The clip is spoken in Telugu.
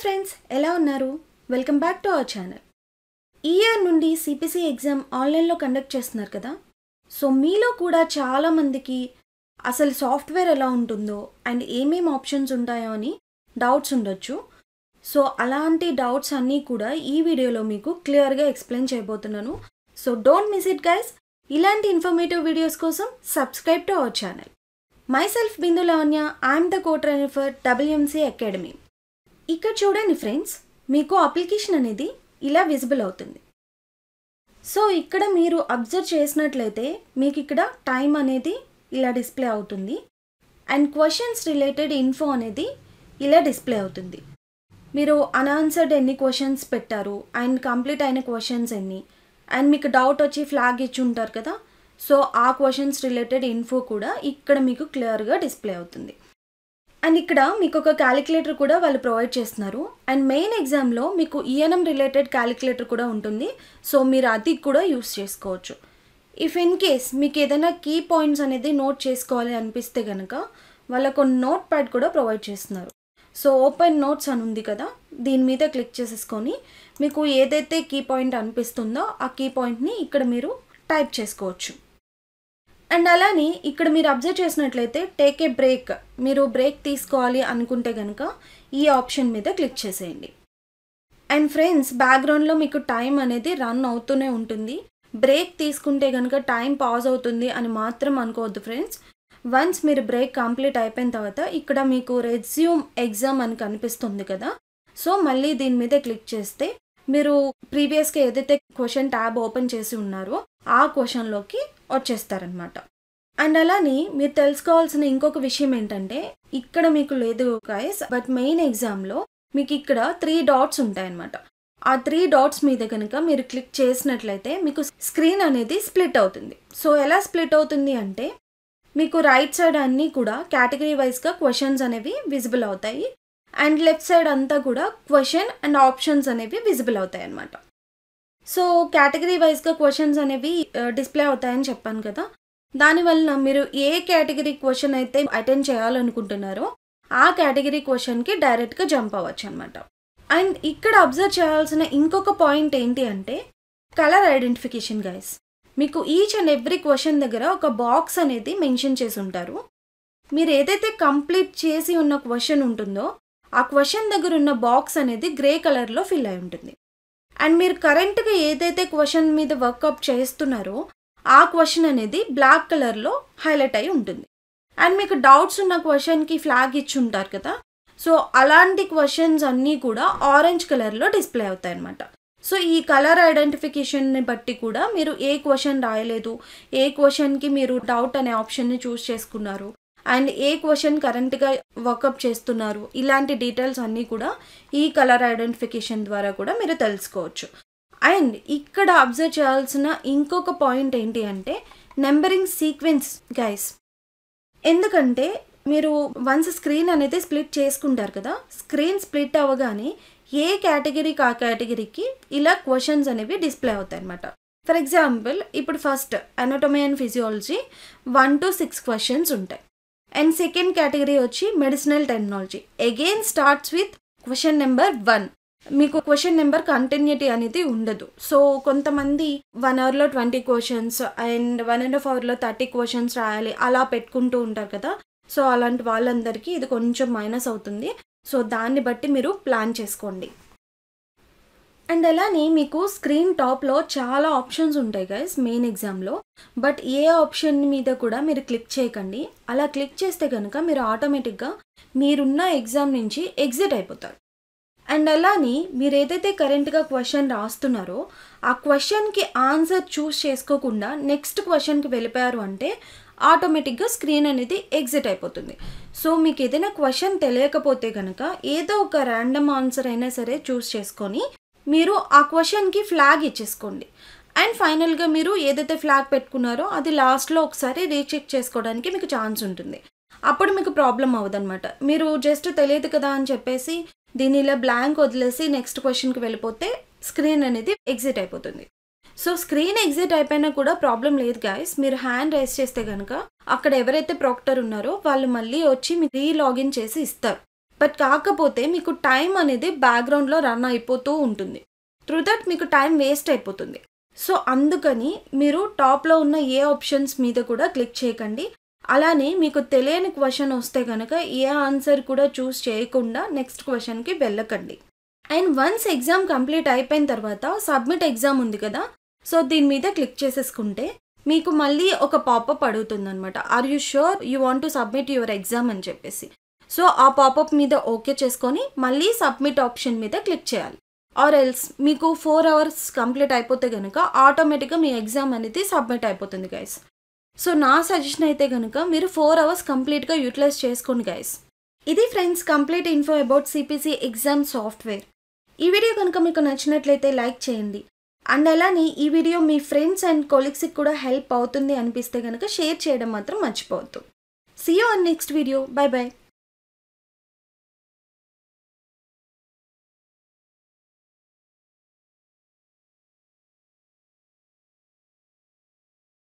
హాయ్ ఫ్రెండ్స్ ఎలా ఉన్నారు welcome back to our channel ఈ ఇయర్ నుండి సిపిసి ఎగ్జామ్ ఆన్లైన్లో కండక్ట్ చేస్తున్నారు కదా సో మీలో కూడా చాలామందికి అసలు సాఫ్ట్వేర్ ఎలా ఉంటుందో అండ్ ఏమేమి ఆప్షన్స్ ఉంటాయో అని డౌట్స్ ఉండొచ్చు సో అలాంటి డౌట్స్ అన్నీ కూడా ఈ వీడియోలో మీకు క్లియర్గా ఎక్స్ప్లెయిన్ చేయబోతున్నాను so don't miss it guys ఇలాంటి ఇన్ఫర్మేటివ్ వీడియోస్ కోసం subscribe to our channel myself Bindu Lavanya I'm the co trainer for WMC academy ఇక్కడ చూడండి ఫ్రెండ్స్ మీకు అప్లికేషన్ అనేది ఇలా విజిబుల్ అవుతుంది సో ఇక్కడ మీరు అబ్జర్వ్ చేసినట్లయితే మీకు ఇక్కడ టైం అనేది ఇలా డిస్ప్లే అవుతుంది అండ్ క్వశ్చన్స్ రిలేటెడ్ ఇన్ఫో అనేది ఇలా డిస్ప్లే అవుతుంది మీరు అన్ఆన్సర్డ్ ఎన్ని క్వశ్చన్స్ పెట్టారు అండ్ కంప్లీట్ అయిన క్వశ్చన్స్ ఎన్ని అండ్ మీకు డౌట్ వచ్చి ఫ్లాగ్ ఇచ్చి ఉంటారు కదా సో ఆ క్వశ్చన్స్ రిలేటెడ్ ఇన్ఫో కూడా ఇక్కడ మీకు క్లియర్గా డిస్ప్లే అవుతుంది అండ్ ఇక్కడ మీకు ఒక క్యాలిక్యులేటర్ కూడా వాళ్ళు ప్రొవైడ్ చేస్తున్నారు అండ్ మెయిన్ ఎగ్జామ్లో మీకు ఈఎన్ఎం రిలేటెడ్ క్యాలిక్యులేటర్ కూడా ఉంటుంది సో మీరు అది కూడా యూస్ చేసుకోవచ్చు ఇఫ్ ఇన్ కేస్ మీకు ఏదైనా కీ పాయింట్స్ అనేది నోట్ చేసుకోవాలి అనిపిస్తే కనుక వాళ్ళకు నోట్ ప్యాడ్ కూడా ప్రొవైడ్ చేస్తున్నారు సో ఓపెన్ నోట్స్ అని ఉంది కదా దీని మీద క్లిక్ చేసేసుకొని మీకు ఏదైతే కీ పాయింట్ అనిపిస్తుందో ఆ కీ పాయింట్ని ఇక్కడ మీరు టైప్ చేసుకోవచ్చు అండ్ అలానే ఇక్కడ మీరు అబ్జర్వ్ చేసినట్లయితే టేక్ ఏ బ్రేక్ మీరు బ్రేక్ తీసుకోవాలి అనుకుంటే కనుక ఈ ఆప్షన్ మీద క్లిక్ చేసేయండి అండ్ ఫ్రెండ్స్ బ్యాక్గ్రౌండ్లో మీకు టైం అనేది రన్ అవుతూనే ఉంటుంది బ్రేక్ తీసుకుంటే కనుక టైం పాజ్ అవుతుంది అని మాత్రం అనుకోవద్దు ఫ్రెండ్స్ వన్స్ మీరు బ్రేక్ కంప్లీట్ అయిపోయిన తర్వాత ఇక్కడ మీకు రెజ్యూమ్ ఎగ్జామ్ అని కనిపిస్తుంది కదా సో మళ్ళీ దీని మీద క్లిక్ చేస్తే మీరు ప్రీవియస్గా ఏదైతే క్వశ్చన్ ట్యాబ్ ఓపెన్ చేసి ఉన్నారో ఆ క్వశ్చన్లోకి వచ్చేస్తారనమాట అండ్ అలానే మీరు తెలుసుకోవాల్సిన ఇంకొక విషయం ఏంటంటే ఇక్కడ మీకు లేదు గాయస్ బట్ మెయిన్ ఎగ్జామ్లో మీకు ఇక్కడ త్రీ డాట్స్ ఉంటాయన్నమాట ఆ త్రీ డాట్స్ మీద కనుక మీరు క్లిక్ చేసినట్లయితే మీకు స్క్రీన్ అనేది స్ప్లిట్ అవుతుంది సో ఎలా స్ప్లిట్ అవుతుంది అంటే మీకు రైట్ సైడ్ అన్నీ కూడా కేటగిరీ వైజ్గా క్వశ్చన్స్ అనేవి విజిబుల్ అవుతాయి అండ్ లెఫ్ట్ సైడ్ అంతా కూడా క్వశ్చన్ అండ్ ఆప్షన్స్ అనేవి విజిబుల్ అవుతాయి అన్నమాట సో కేటగిరీ వైజ్గా క్వశ్చన్స్ అనేవి డిస్ప్లే uh, అవుతాయని చెప్పాను కదా దానివల్ల మీరు ఏ కేటగిరీ క్వశ్చన్ అయితే అటెండ్ చేయాలనుకుంటున్నారో ఆ కేటగిరీ క్వశ్చన్కి డైరెక్ట్గా జంప్ అవ్వచ్చు అనమాట అండ్ ఇక్కడ అబ్జర్వ్ చేయాల్సిన ఇంకొక పాయింట్ ఏంటి అంటే కలర్ ఐడెంటిఫికేషన్ గైస్ మీకు ఈచ్ అండ్ ఎవ్రీ క్వశ్చన్ దగ్గర ఒక బాక్స్ అనేది మెన్షన్ చేసి ఉంటారు మీరు ఏదైతే కంప్లీట్ చేసి ఉన్న క్వశ్చన్ ఉంటుందో ఆ క్వశ్చన్ దగ్గర ఉన్న బాక్స్ అనేది గ్రే కలర్లో ఫిల్ అయి ఉంటుంది అండ్ మీరు కరెంట్గా ఏదైతే క్వశ్చన్ మీద వర్కప్ చేస్తున్నారో ఆ క్వశ్చన్ అనేది బ్లాక్ కలర్లో హైలైట్ అయి ఉంటుంది అండ్ మీకు డౌట్స్ ఉన్న క్వశ్చన్కి ఫ్లాగ్ ఇచ్చి ఉంటారు కదా సో అలాంటి క్వశ్చన్స్ అన్నీ కూడా ఆరెంజ్ కలర్లో డిస్ప్లే అవుతాయి అన్నమాట సో ఈ కలర్ ఐడెంటిఫికేషన్ని బట్టి కూడా మీరు ఏ క్వశ్చన్ రాయలేదు ఏ క్వశ్చన్కి మీరు డౌట్ అనే ఆప్షన్ని చూస్ చేసుకున్నారు అండ్ ఏ క్వశ్చన్ కరెంట్గా వర్కప్ చేస్తున్నారు ఇలాంటి డీటెయిల్స్ అన్నీ కూడా ఈ కలర్ ఐడెంటిఫికేషన్ ద్వారా కూడా మీరు తెలుసుకోవచ్చు అండ్ ఇక్కడ అబ్జర్వ్ చేయాల్సిన ఇంకొక పాయింట్ ఏంటి అంటే నెంబరింగ్ సీక్వెన్స్ గైస్ ఎందుకంటే మీరు వన్స్ స్క్రీన్ అనేది స్ప్లిట్ చేసుకుంటారు కదా స్క్రీన్ స్ప్లిట్ అవ్వగానే ఏ కేటగిరీకి ఆ కేటగిరీకి ఇలా క్వశ్చన్స్ అనేవి డిస్ప్లే అవుతాయి అనమాట ఫర్ ఎగ్జాంపుల్ ఇప్పుడు first anatomy and physiology one two six questions ఉంటాయి అండ్ సెకండ్ కేటగిరీ వచ్చి medicinal technology again starts with question number one మీకు క్వశ్చన్ నెంబర్ కంటిన్యూటీ అనేది ఉండదు సో కొంతమంది వన్ అవర్లో twenty questions and one and half అవర్లో థర్టీ క్వశ్చన్స్ రాయాలి అలా పెట్టుకుంటూ ఉంటారు కదా సో అలాంటి వాళ్ళందరికీ ఇది కొంచెం మైనస్ అవుతుంది సో దాన్ని బట్టి మీరు ప్లాన్ చేసుకోండి అండ్ అలానే మీకు స్క్రీన్ టాప్లో చాలా ఆప్షన్స్ ఉంటాయి గైస్ మెయిన్ ఎగ్జామ్లో బట్ ఏ ఆప్షన్ మీద కూడా మీరు క్లిక్ చేయకండి అలా క్లిక్ చేస్తే కనుక మీరు ఆటోమేటిక్గా మీరున్న ఎగ్జామ్ నుంచి ఎగ్జిట్ అయిపోతారు అండ్ అలానే మీరు ఏదైతే కరెంట్గా క్వశ్చన్ రాస్తున్నారో ఆ క్వశ్చన్కి ఆన్సర్ చూస్ చేసుకోకుండా నెక్స్ట్ క్వశ్చన్కి వెళ్ళిపోయారు అంటే ఆటోమేటిక్గా స్క్రీన్ అనేది ఎగ్జిట్ అయిపోతుంది సో మీకు ఏదైనా క్వశ్చన్ తెలియకపోతే కనుక ఏదో ఒక ర్యాండమ్ ఆన్సర్ అయినా సరే చూస్ చేసుకొని మీరు ఆ క్వశ్చన్కి ఫ్లాగ్ ఇచ్చేసుకోండి అండ్ ఫైనల్గా మీరు ఏదైతే ఫ్లాగ్ పెట్టుకున్నారో అది లాస్ట్లో ఒకసారి రీచెక్ చేసుకోవడానికి మీకు ఛాన్స్ ఉంటుంది అప్పుడు మీకు ప్రాబ్లం అవ్వదన్నమాట మీరు జస్ట్ తెలియదు కదా అని చెప్పేసి దీని ఇలా బ్లాంక్ వదిలేసి నెక్స్ట్ క్వశ్చన్కి వెళ్ళిపోతే స్క్రీన్ అనేది ఎగ్జిట్ అయిపోతుంది సో స్క్రీన్ ఎగ్జిట్ అయిపోయినా కూడా ప్రాబ్లం లేదు గాయస్ మీరు హ్యాండ్ రైస్ చేస్తే కనుక అక్కడ ఎవరైతే ప్రోక్టర్ ఉన్నారో వాళ్ళు మళ్ళీ వచ్చి మీ రీ లాగిన్ చేసి ఇస్తారు బట్ కాకపోతే మీకు టైం అనేది బ్యాక్గ్రౌండ్లో రన్ అయిపోతూ ఉంటుంది త్రూ దట్ మీకు టైం వేస్ట్ అయిపోతుంది సో అందుకని మీరు టాప్లో ఉన్న ఏ ఆప్షన్స్ మీద కూడా క్లిక్ చేయకండి అలానే మీకు తెలియని క్వశ్చన్ వస్తే కనుక ఏ ఆన్సర్ కూడా చూస్ చేయకుండా నెక్స్ట్ క్వశ్చన్కి వెళ్ళకండి అండ్ వన్స్ ఎగ్జామ్ కంప్లీట్ అయిపోయిన తర్వాత సబ్మిట్ ఎగ్జామ్ ఉంది కదా సో దీని మీద క్లిక్ చేసేసుకుంటే మీకు మళ్ళీ ఒక పాపప్ అడుగుతుంది అనమాట are you sure you want to submit your exam అని చెప్పేసి సో ఆ పాపప్ మీద ఓకే చేసుకొని మళ్ళీ సబ్మిట్ ఆప్షన్ మీద క్లిక్ చేయాలి ఆర్ ఎల్స్ మీకు ఫోర్ అవర్స్ కంప్లీట్ అయిపోతే కనుక ఆటోమేటిక్గా మీ ఎగ్జామ్ అనేది సబ్మిట్ అయిపోతుంది గైస్ సో నా సజెషన్ అయితే కనుక మీరు ఫోర్ అవర్స్ కంప్లీట్గా యూటిలైజ్ చేసుకోండి గైస్ ఇది friends complete info about CPC exam software ఈ వీడియో కనుక మీకు నచ్చినట్లయితే లైక్ చేయండి అండ్ అలానే ఈ వీడియో మీ ఫ్రెండ్స్ అండ్ కొలీగ్స్కి కూడా హెల్ప్ అవుతుంది అనిపిస్తే కనుక షేర్ చేయడం మాత్రం మర్చిపోవద్దు see you and next video bye bye